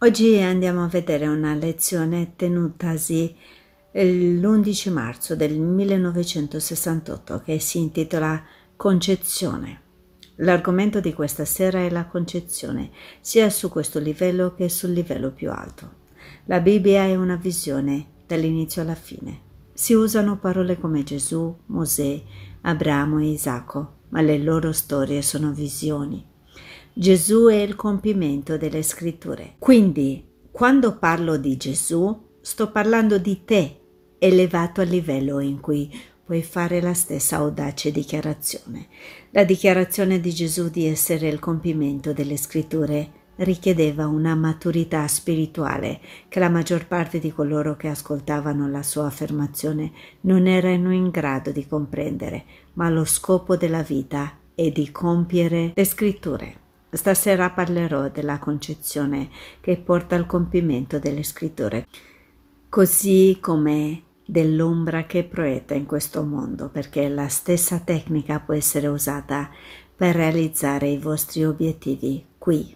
Oggi andiamo a vedere una lezione tenutasi l'11 marzo del 1968 che si intitola Concezione. L'argomento di questa sera è la concezione, sia su questo livello che sul livello più alto. La Bibbia è una visione dall'inizio alla fine. Si usano parole come Gesù, Mosè, Abramo e Isacco, ma le loro storie sono visioni Gesù è il compimento delle scritture. Quindi, quando parlo di Gesù, sto parlando di te, elevato al livello in cui puoi fare la stessa audace dichiarazione. La dichiarazione di Gesù di essere il compimento delle scritture richiedeva una maturità spirituale che la maggior parte di coloro che ascoltavano la sua affermazione non erano in grado di comprendere, ma lo scopo della vita è di compiere le scritture. Stasera parlerò della concezione che porta al compimento delle scritture, così come dell'ombra che proietta in questo mondo, perché la stessa tecnica può essere usata per realizzare i vostri obiettivi qui.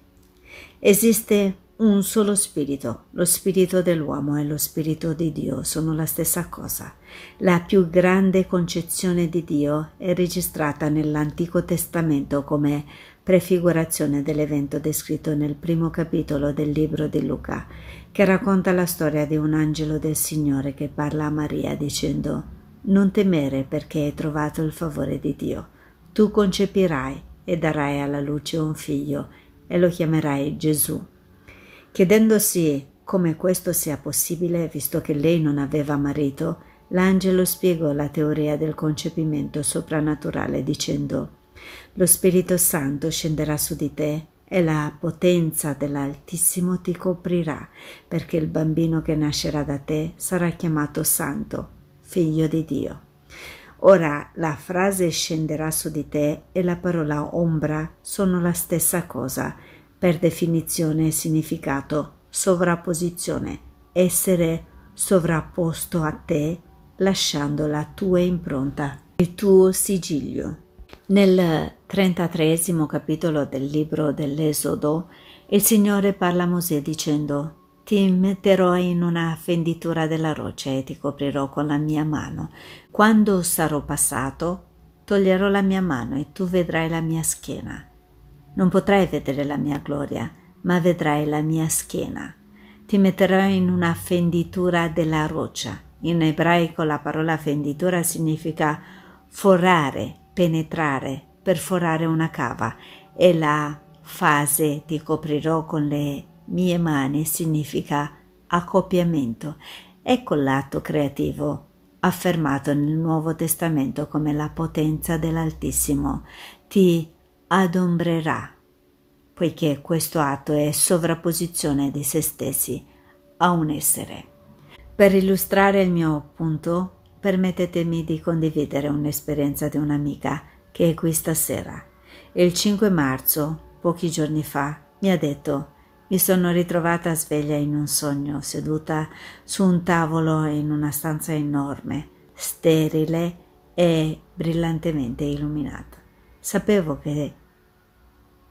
Esiste un solo spirito, lo spirito dell'uomo e lo spirito di Dio sono la stessa cosa. La più grande concezione di Dio è registrata nell'Antico Testamento come prefigurazione dell'evento descritto nel primo capitolo del libro di Luca, che racconta la storia di un angelo del Signore che parla a Maria dicendo Non temere perché hai trovato il favore di Dio. Tu concepirai e darai alla luce un figlio e lo chiamerai Gesù. Chiedendosi come questo sia possibile, visto che lei non aveva marito, l'angelo spiegò la teoria del concepimento soprannaturale dicendo lo Spirito Santo scenderà su di te e la potenza dell'Altissimo ti coprirà, perché il bambino che nascerà da te sarà chiamato Santo, figlio di Dio. Ora la frase scenderà su di te e la parola ombra sono la stessa cosa, per definizione e significato, sovrapposizione, essere sovrapposto a te, lasciando la tua impronta, il tuo sigillo. Nel trentatreesimo capitolo del libro dell'Esodo il Signore parla a Mosè dicendo ti metterò in una fenditura della roccia e ti coprirò con la mia mano. Quando sarò passato, toglierò la mia mano e tu vedrai la mia schiena. Non potrai vedere la mia gloria, ma vedrai la mia schiena. Ti metterò in una fenditura della roccia. In ebraico la parola fenditura significa forare, penetrare, perforare una cava e la fase ti coprirò con le mie mani significa accoppiamento. Ecco l'atto creativo affermato nel Nuovo Testamento come la potenza dell'Altissimo. Ti adombrerà, poiché questo atto è sovrapposizione di se stessi a un essere. Per illustrare il mio punto, permettetemi di condividere un'esperienza di un'amica che è qui stasera. Il 5 marzo, pochi giorni fa, mi ha detto mi sono ritrovata sveglia in un sogno, seduta su un tavolo in una stanza enorme, sterile e brillantemente illuminata. Sapevo che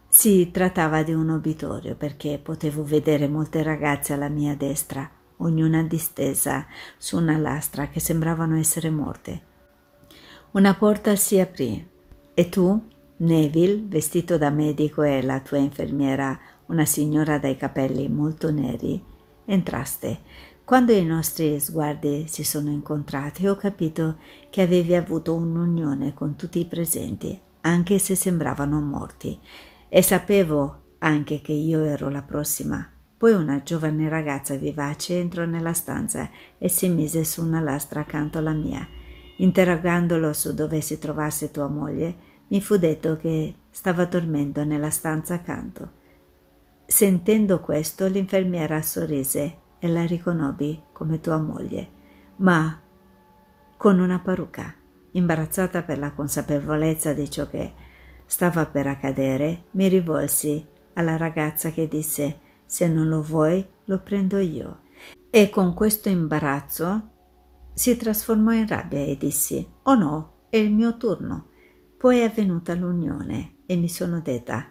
si trattava di un obitorio perché potevo vedere molte ragazze alla mia destra ognuna distesa su una lastra che sembravano essere morte. Una porta si aprì e tu, Neville, vestito da medico e la tua infermiera, una signora dai capelli molto neri, entraste. Quando i nostri sguardi si sono incontrati ho capito che avevi avuto un'unione con tutti i presenti, anche se sembravano morti, e sapevo anche che io ero la prossima poi una giovane ragazza vivace entrò nella stanza e si mise su una lastra accanto alla mia. Interrogandolo su dove si trovasse tua moglie, mi fu detto che stava dormendo nella stanza accanto. Sentendo questo, l'infermiera sorrise e la riconobbi come tua moglie, ma con una parrucca. Imbarazzata per la consapevolezza di ciò che stava per accadere, mi rivolsi alla ragazza che disse se non lo vuoi, lo prendo io. E con questo imbarazzo si trasformò in rabbia e dissi Oh no, è il mio turno. Poi è venuta l'unione e mi sono detta: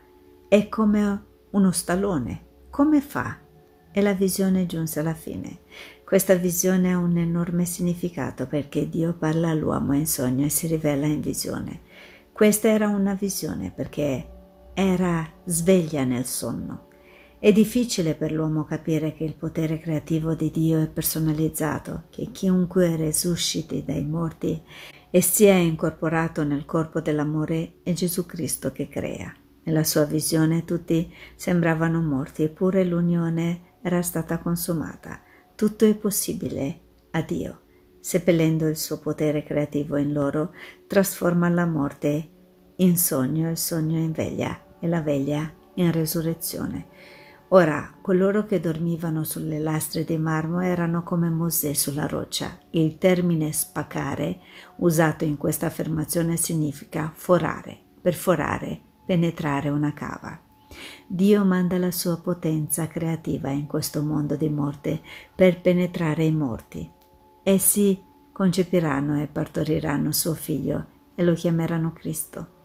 È come uno stallone. Come fa? E la visione giunse alla fine. Questa visione ha un enorme significato perché Dio parla all'uomo in sogno e si rivela in visione. Questa era una visione perché era sveglia nel sonno. È difficile per l'uomo capire che il potere creativo di Dio è personalizzato, che chiunque resusciti dai morti e sia incorporato nel corpo dell'amore è Gesù Cristo che crea. Nella sua visione tutti sembravano morti, eppure l'unione era stata consumata. Tutto è possibile a Dio. Seppellendo il suo potere creativo in loro, trasforma la morte in sogno, il sogno in veglia e la veglia in resurrezione. Ora, coloro che dormivano sulle lastre di marmo erano come Mosè sulla roccia. Il termine spaccare, usato in questa affermazione, significa forare, perforare, penetrare una cava. Dio manda la sua potenza creativa in questo mondo di morte per penetrare i morti. Essi concepiranno e partoriranno suo figlio e lo chiameranno Cristo.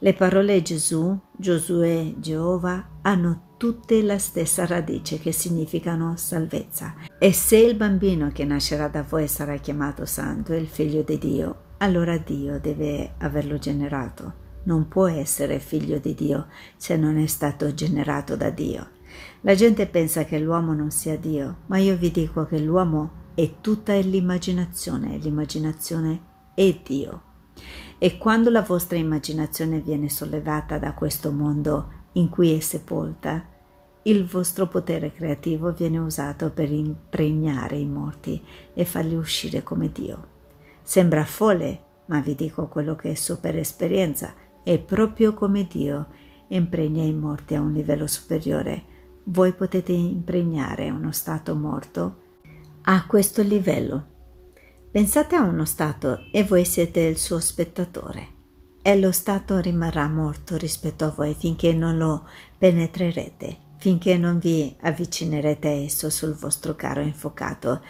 Le parole Gesù, Giosuè, Geova hanno tutte la stessa radice che significano salvezza. E se il bambino che nascerà da voi sarà chiamato santo, il figlio di Dio, allora Dio deve averlo generato. Non può essere figlio di Dio se non è stato generato da Dio. La gente pensa che l'uomo non sia Dio, ma io vi dico che l'uomo è tutta l'immaginazione, l'immaginazione è Dio e quando la vostra immaginazione viene sollevata da questo mondo in cui è sepolta, il vostro potere creativo viene usato per impregnare i morti e farli uscire come Dio. Sembra folle, ma vi dico quello che so per esperienza, è proprio come Dio impregna i morti a un livello superiore. Voi potete impregnare uno stato morto a questo livello Pensate a uno Stato e voi siete il suo spettatore. E lo Stato rimarrà morto rispetto a voi finché non lo penetrerete, finché non vi avvicinerete a esso sul vostro caro infocato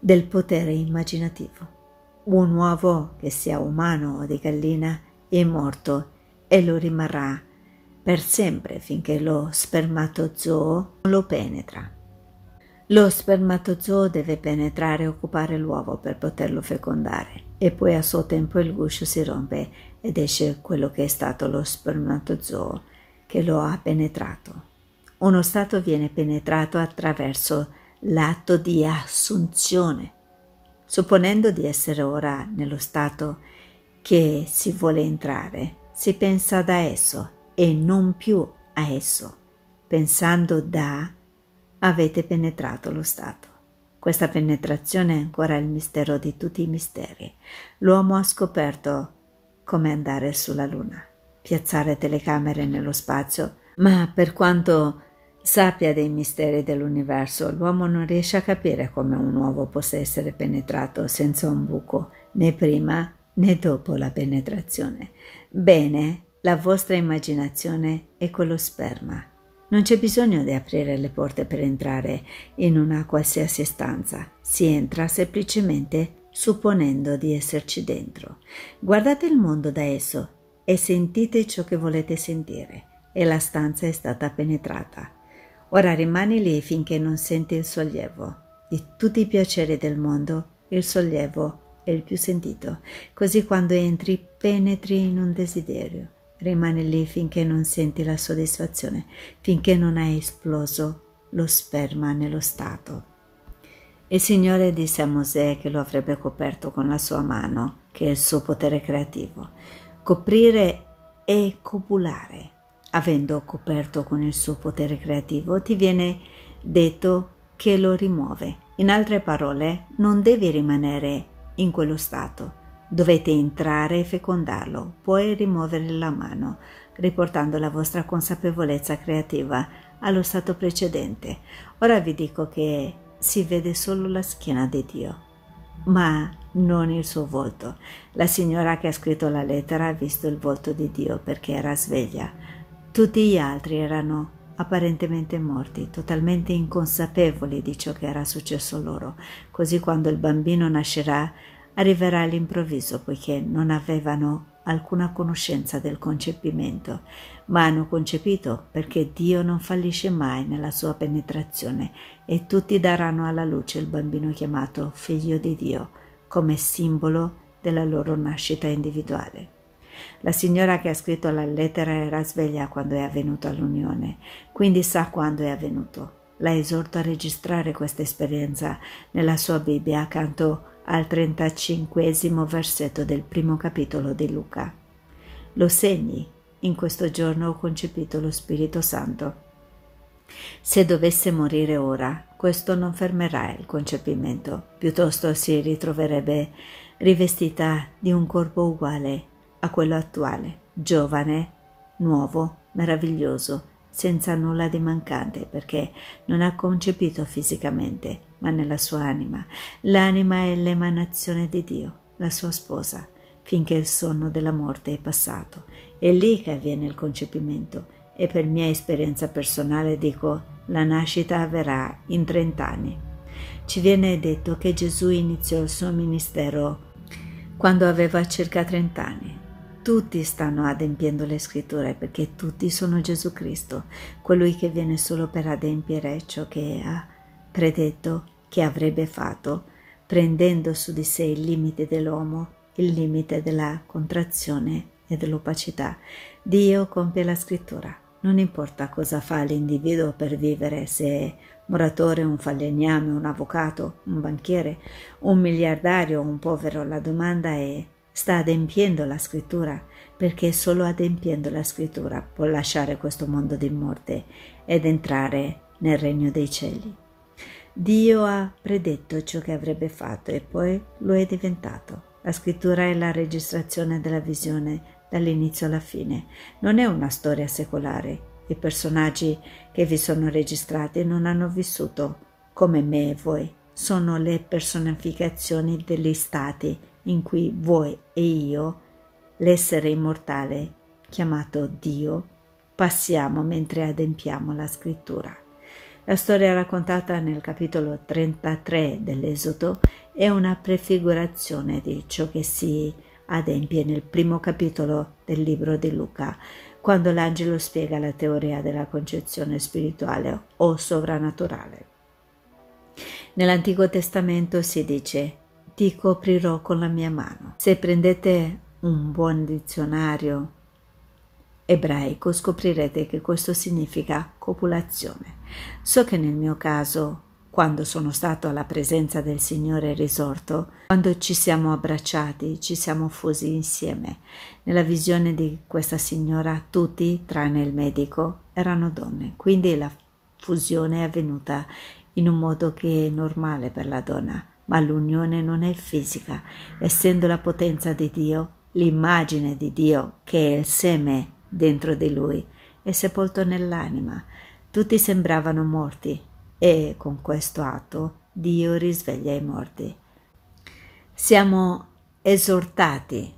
del potere immaginativo. Un uovo, che sia umano o di gallina, è morto e lo rimarrà per sempre finché lo spermatozoo lo penetra. Lo spermatozoo deve penetrare e occupare l'uovo per poterlo fecondare e poi a suo tempo il guscio si rompe ed esce quello che è stato lo spermatozoo che lo ha penetrato. Uno stato viene penetrato attraverso l'atto di assunzione, supponendo di essere ora nello stato che si vuole entrare, si pensa da esso e non più a esso, pensando da avete penetrato lo Stato. Questa penetrazione è ancora il mistero di tutti i misteri. L'uomo ha scoperto come andare sulla Luna, piazzare telecamere nello spazio, ma per quanto sappia dei misteri dell'universo, l'uomo non riesce a capire come un uovo possa essere penetrato senza un buco, né prima né dopo la penetrazione. Bene, la vostra immaginazione è quello sperma non c'è bisogno di aprire le porte per entrare in una qualsiasi stanza, si entra semplicemente supponendo di esserci dentro. Guardate il mondo da esso e sentite ciò che volete sentire e la stanza è stata penetrata. Ora rimani lì finché non senti il sollievo. Di tutti i piaceri del mondo, il sollievo è il più sentito, così quando entri penetri in un desiderio rimane lì finché non senti la soddisfazione, finché non hai esploso lo sperma nello stato. Il Signore disse a Mosè che lo avrebbe coperto con la sua mano, che è il suo potere creativo, coprire e copulare. Avendo coperto con il suo potere creativo, ti viene detto che lo rimuove. In altre parole, non devi rimanere in quello stato Dovete entrare e fecondarlo, poi rimuovere la mano, riportando la vostra consapevolezza creativa allo stato precedente. Ora vi dico che si vede solo la schiena di Dio, ma non il suo volto. La signora che ha scritto la lettera ha visto il volto di Dio perché era sveglia. Tutti gli altri erano apparentemente morti, totalmente inconsapevoli di ciò che era successo loro. Così quando il bambino nascerà arriverà all'improvviso poiché non avevano alcuna conoscenza del concepimento, ma hanno concepito perché Dio non fallisce mai nella sua penetrazione e tutti daranno alla luce il bambino chiamato figlio di Dio come simbolo della loro nascita individuale. La signora che ha scritto la lettera era sveglia quando è avvenuta l'unione, quindi sa quando è avvenuto. La esorto a registrare questa esperienza nella sua Bibbia accanto al 35 versetto del primo capitolo di Luca. Lo segni, in questo giorno ho concepito lo Spirito Santo. Se dovesse morire ora, questo non fermerà il concepimento, piuttosto si ritroverebbe rivestita di un corpo uguale a quello attuale, giovane, nuovo, meraviglioso, senza nulla di mancante, perché non ha concepito fisicamente, ma nella sua anima. L'anima è l'emanazione di Dio, la sua sposa, finché il sonno della morte è passato. È lì che avviene il concepimento e per mia esperienza personale dico la nascita avverrà in 30 anni. Ci viene detto che Gesù iniziò il suo ministero quando aveva circa 30 anni tutti stanno adempiendo le scritture perché tutti sono Gesù Cristo, colui che viene solo per adempiere ciò che ha predetto che avrebbe fatto, prendendo su di sé il limite dell'uomo, il limite della contrazione e dell'opacità. Dio compie la scrittura. Non importa cosa fa l'individuo per vivere, se è moratore, un falegname, un avvocato, un banchiere, un miliardario, o un povero, la domanda è sta adempiendo la scrittura, perché solo adempiendo la scrittura può lasciare questo mondo di morte ed entrare nel regno dei cieli. Dio ha predetto ciò che avrebbe fatto e poi lo è diventato. La scrittura è la registrazione della visione dall'inizio alla fine. Non è una storia secolare. I personaggi che vi sono registrati non hanno vissuto come me e voi. Sono le personificazioni degli stati in cui voi e io, l'essere immortale chiamato Dio, passiamo mentre adempiamo la scrittura. La storia raccontata nel capitolo 33 dell'Esodo è una prefigurazione di ciò che si adempie nel primo capitolo del libro di Luca, quando l'angelo spiega la teoria della concezione spirituale o sovrannaturale. Nell'Antico Testamento si dice ti coprirò con la mia mano. Se prendete un buon dizionario ebraico scoprirete che questo significa copulazione. So che nel mio caso, quando sono stato alla presenza del Signore risorto, quando ci siamo abbracciati, ci siamo fusi insieme. Nella visione di questa signora tutti, tranne il medico, erano donne, quindi la fusione è avvenuta in un modo che è normale per la donna ma l'unione non è fisica, essendo la potenza di Dio, l'immagine di Dio che è il seme dentro di lui, è sepolto nell'anima. Tutti sembravano morti e con questo atto Dio risveglia i morti. Siamo esortati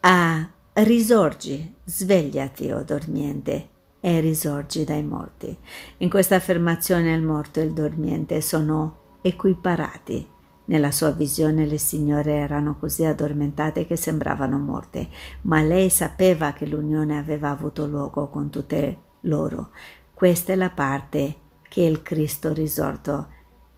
a risorgi, svegliati o dormiente e risorgi dai morti. In questa affermazione il morto e il dormiente sono equiparati. Nella sua visione le signore erano così addormentate che sembravano morte, ma lei sapeva che l'unione aveva avuto luogo con tutte loro. Questa è la parte che il Cristo risorto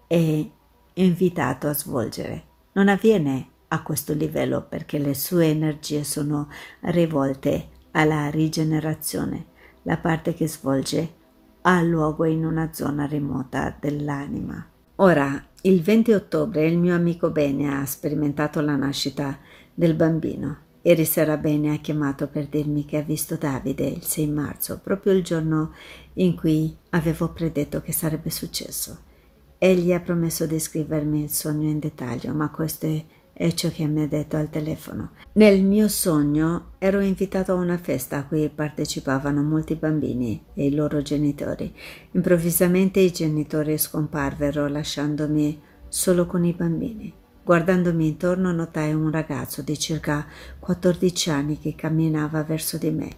è invitato a svolgere. Non avviene a questo livello perché le sue energie sono rivolte alla rigenerazione, la parte che svolge ha luogo in una zona remota dell'anima. Ora, il 20 ottobre il mio amico Bene ha sperimentato la nascita del bambino. Ieri sera Bene ha chiamato per dirmi che ha visto Davide il 6 marzo, proprio il giorno in cui avevo predetto che sarebbe successo. Egli ha promesso di scrivermi il sogno in dettaglio, ma questo queste è ciò che mi ha detto al telefono. Nel mio sogno ero invitato a una festa a cui partecipavano molti bambini e i loro genitori. Improvvisamente i genitori scomparvero lasciandomi solo con i bambini. Guardandomi intorno notai un ragazzo di circa 14 anni che camminava verso di me.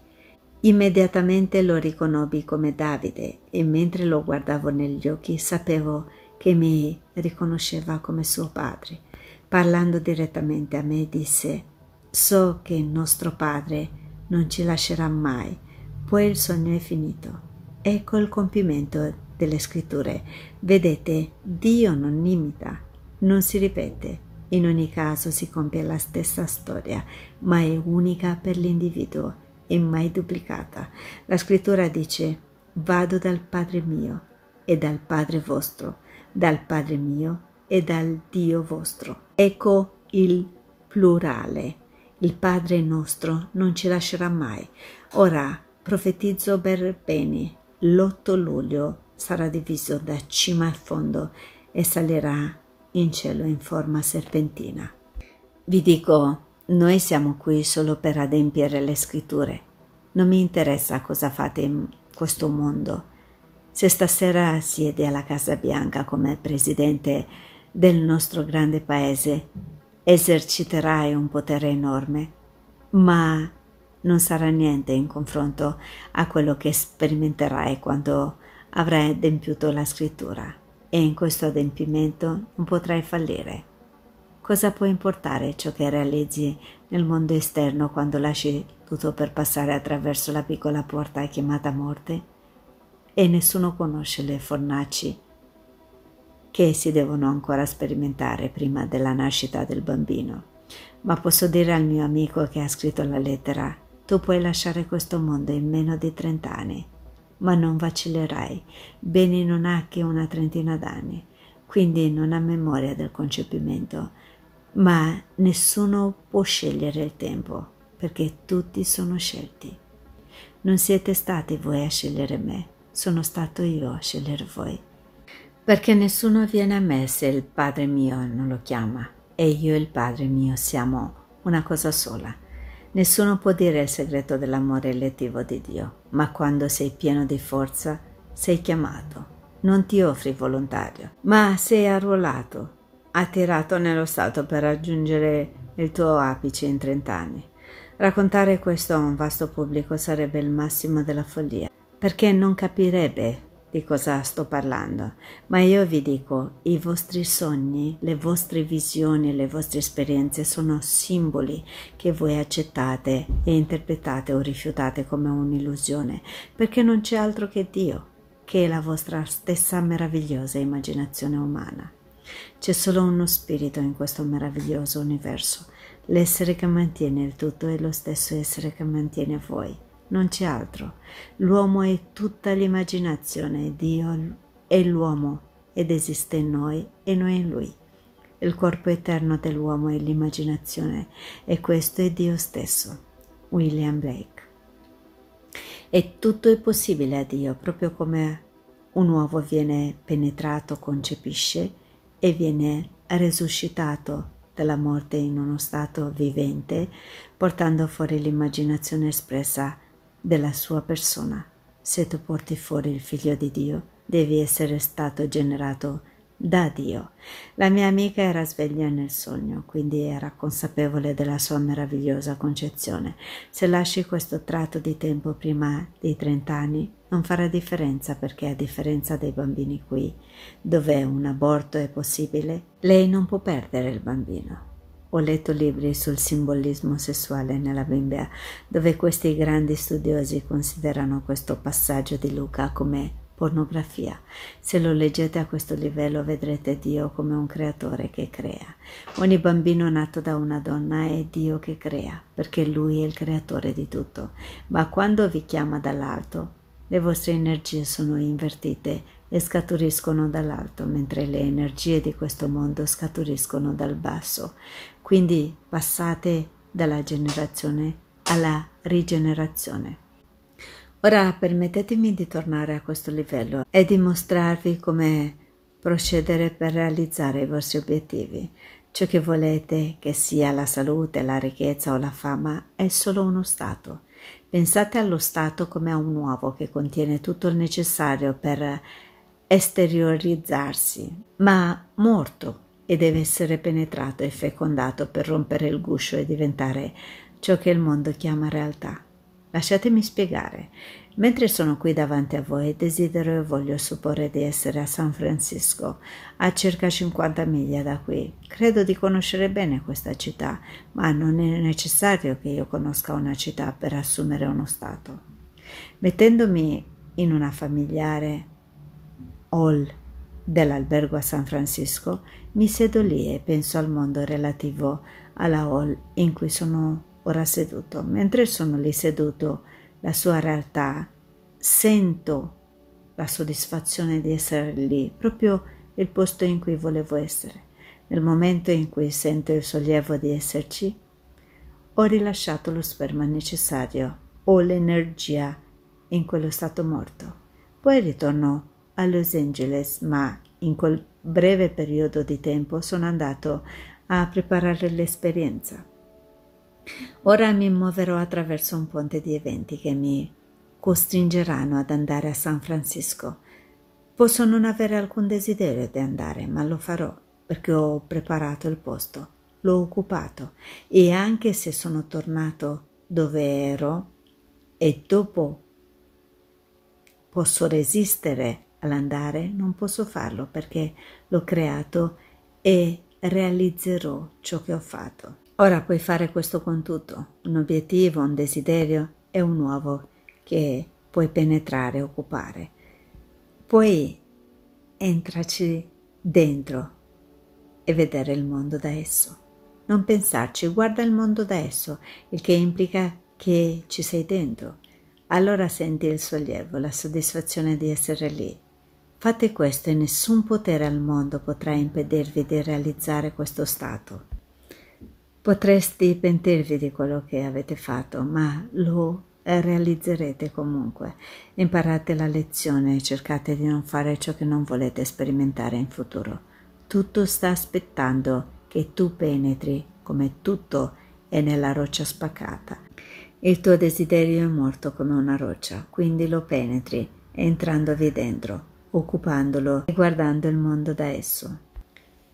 Immediatamente lo riconobbi come Davide e mentre lo guardavo negli occhi sapevo che mi riconosceva come suo padre parlando direttamente a me, disse So che il nostro Padre non ci lascerà mai, poi il sogno è finito. Ecco il compimento delle scritture. Vedete, Dio non imita, non si ripete. In ogni caso si compie la stessa storia, ma è unica per l'individuo e mai duplicata. La scrittura dice, vado dal Padre mio e dal Padre vostro, dal Padre mio e dal Dio vostro. Ecco il plurale. Il Padre nostro non ci lascerà mai. Ora profetizzo per bene. L'8 luglio sarà diviso da cima a fondo e salirà in cielo in forma serpentina. Vi dico, noi siamo qui solo per adempiere le scritture. Non mi interessa cosa fate in questo mondo. Se stasera siede alla Casa Bianca come presidente del nostro grande paese eserciterai un potere enorme, ma non sarà niente in confronto a quello che sperimenterai quando avrai adempiuto la scrittura e in questo adempimento non potrai fallire. Cosa può importare ciò che realizzi nel mondo esterno quando lasci tutto per passare attraverso la piccola porta chiamata morte? E nessuno conosce le fornaci che si devono ancora sperimentare prima della nascita del bambino. Ma posso dire al mio amico che ha scritto la lettera, tu puoi lasciare questo mondo in meno di 30 anni, ma non vacillerai. Beni non ha che una trentina d'anni, quindi non ha memoria del concepimento, ma nessuno può scegliere il tempo, perché tutti sono scelti. Non siete stati voi a scegliere me, sono stato io a scegliere voi perché nessuno viene a me se il Padre mio non lo chiama, e io e il Padre mio siamo una cosa sola. Nessuno può dire il segreto dell'amore elettivo di Dio, ma quando sei pieno di forza sei chiamato. Non ti offri volontario, ma sei arruolato, attirato nello Stato per raggiungere il tuo apice in trent'anni. Raccontare questo a un vasto pubblico sarebbe il massimo della follia, perché non capirebbe di cosa sto parlando, ma io vi dico, i vostri sogni, le vostre visioni, le vostre esperienze sono simboli che voi accettate e interpretate o rifiutate come un'illusione, perché non c'è altro che Dio, che è la vostra stessa meravigliosa immaginazione umana. C'è solo uno spirito in questo meraviglioso universo, l'essere che mantiene il tutto è lo stesso essere che mantiene voi non c'è altro. L'uomo è tutta l'immaginazione, Dio è l'uomo ed esiste in noi e noi in lui. Il corpo eterno dell'uomo è l'immaginazione e questo è Dio stesso. William Blake. E tutto è possibile a Dio, proprio come un uovo viene penetrato, concepisce e viene resuscitato dalla morte in uno stato vivente, portando fuori l'immaginazione espressa della sua persona. Se tu porti fuori il figlio di Dio, devi essere stato generato da Dio. La mia amica era sveglia nel sogno, quindi era consapevole della sua meravigliosa concezione. Se lasci questo tratto di tempo prima dei 30 anni, non farà differenza perché a differenza dei bambini qui, dove un aborto è possibile, lei non può perdere il bambino. Ho letto libri sul simbolismo sessuale nella Bibbia, dove questi grandi studiosi considerano questo passaggio di Luca come pornografia. Se lo leggete a questo livello vedrete Dio come un creatore che crea. Ogni bambino nato da una donna è Dio che crea, perché Lui è il creatore di tutto. Ma quando vi chiama dall'alto, le vostre energie sono invertite e scaturiscono dall'alto, mentre le energie di questo mondo scaturiscono dal basso. Quindi passate dalla generazione alla rigenerazione. Ora permettetemi di tornare a questo livello e di mostrarvi come procedere per realizzare i vostri obiettivi. Ciò che volete, che sia la salute, la ricchezza o la fama, è solo uno stato. Pensate allo stato come a un uovo che contiene tutto il necessario per esteriorizzarsi, ma morto e deve essere penetrato e fecondato per rompere il guscio e diventare ciò che il mondo chiama realtà. Lasciatemi spiegare. Mentre sono qui davanti a voi, desidero e voglio supporre di essere a San Francisco, a circa 50 miglia da qui. Credo di conoscere bene questa città, ma non è necessario che io conosca una città per assumere uno Stato. Mettendomi in una familiare all dell'albergo a San Francisco, mi siedo lì e penso al mondo relativo alla hall in cui sono ora seduto. Mentre sono lì seduto, la sua realtà, sento la soddisfazione di essere lì, proprio il posto in cui volevo essere. Nel momento in cui sento il sollievo di esserci, ho rilasciato lo sperma necessario, ho l'energia in quello stato morto. Poi ritorno a Los Angeles, ma in quel breve periodo di tempo sono andato a preparare l'esperienza. Ora mi muoverò attraverso un ponte di eventi che mi costringeranno ad andare a San Francisco. Posso non avere alcun desiderio di andare, ma lo farò perché ho preparato il posto, l'ho occupato e anche se sono tornato dove ero e dopo posso resistere all'andare non posso farlo perché l'ho creato e realizzerò ciò che ho fatto. Ora puoi fare questo con tutto, un obiettivo, un desiderio e un nuovo che puoi penetrare, occupare. Puoi entrarci dentro e vedere il mondo da esso. Non pensarci, guarda il mondo da esso, il che implica che ci sei dentro. Allora senti il sollievo, la soddisfazione di essere lì, Fate questo e nessun potere al mondo potrà impedirvi di realizzare questo stato. Potresti pentirvi di quello che avete fatto, ma lo realizzerete comunque. Imparate la lezione e cercate di non fare ciò che non volete sperimentare in futuro. Tutto sta aspettando che tu penetri, come tutto è nella roccia spaccata. Il tuo desiderio è morto come una roccia, quindi lo penetri, entrandovi dentro occupandolo e guardando il mondo da esso.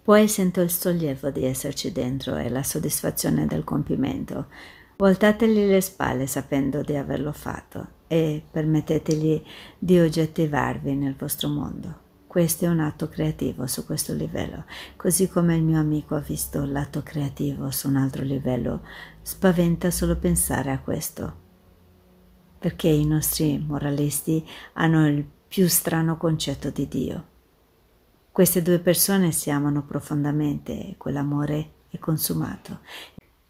Poi sento il sollievo di esserci dentro e la soddisfazione del compimento. Voltategli le spalle sapendo di averlo fatto e permettetegli di oggettivarvi nel vostro mondo. Questo è un atto creativo su questo livello, così come il mio amico ha visto l'atto creativo su un altro livello, spaventa solo pensare a questo, perché i nostri moralisti hanno il più strano concetto di Dio. Queste due persone si amano profondamente e quell'amore è consumato.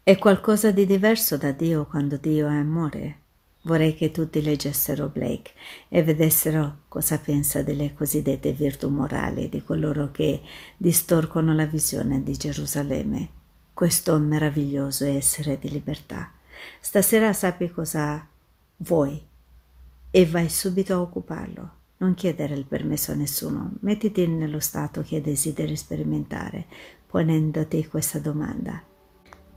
È qualcosa di diverso da Dio quando Dio è amore. Vorrei che tutti leggessero Blake e vedessero cosa pensa delle cosiddette virtù morali, di coloro che distorcono la visione di Gerusalemme, questo meraviglioso essere di libertà. Stasera sappi cosa vuoi e vai subito a occuparlo. Non chiedere il permesso a nessuno, mettiti nello stato che desideri sperimentare, ponendoti questa domanda.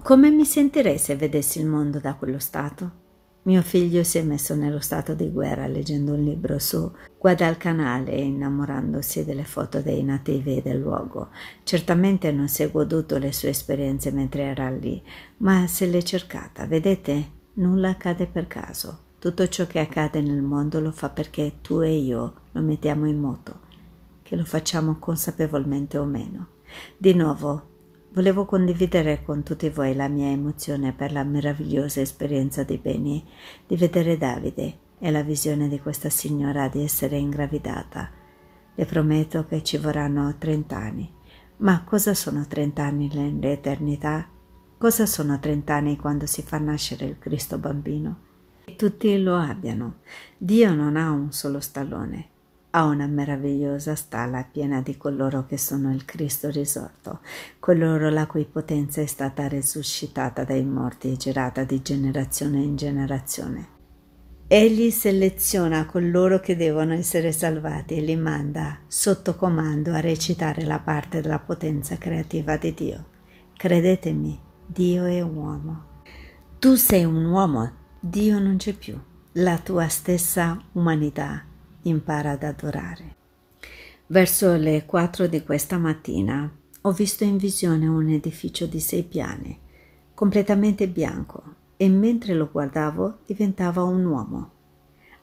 Come mi sentirei se vedessi il mondo da quello stato? Mio figlio si è messo nello stato di guerra leggendo un libro su Guadalcanale e innamorandosi delle foto dei nativi del luogo. Certamente non si è goduto le sue esperienze mentre era lì, ma se l'è cercata, vedete, nulla accade per caso. Tutto ciò che accade nel mondo lo fa perché tu e io lo mettiamo in moto, che lo facciamo consapevolmente o meno. Di nuovo, volevo condividere con tutti voi la mia emozione per la meravigliosa esperienza di Beni di vedere Davide e la visione di questa signora di essere ingravidata. Le prometto che ci vorranno trent'anni. Ma cosa sono trent'anni nell'eternità? Cosa sono trent'anni quando si fa nascere il Cristo bambino? tutti lo abbiano. Dio non ha un solo stallone, ha una meravigliosa stalla piena di coloro che sono il Cristo risorto, coloro la cui potenza è stata resuscitata dai morti e girata di generazione in generazione. Egli seleziona coloro che devono essere salvati e li manda sotto comando a recitare la parte della potenza creativa di Dio. Credetemi, Dio è uomo. Tu sei un uomo, Dio non c'è più, la tua stessa umanità impara ad adorare. Verso le 4 di questa mattina ho visto in visione un edificio di sei piani, completamente bianco, e mentre lo guardavo diventava un uomo.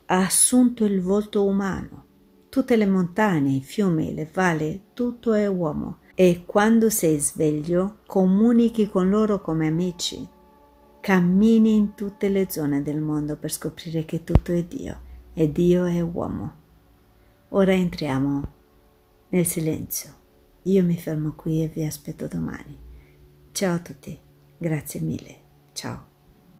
Ha assunto il volto umano. Tutte le montagne, i fiumi, le valli, tutto è uomo. E quando sei sveglio, comunichi con loro come amici, Cammini in tutte le zone del mondo per scoprire che tutto è Dio e Dio è uomo. Ora entriamo nel silenzio. Io mi fermo qui e vi aspetto domani. Ciao a tutti, grazie mille, ciao.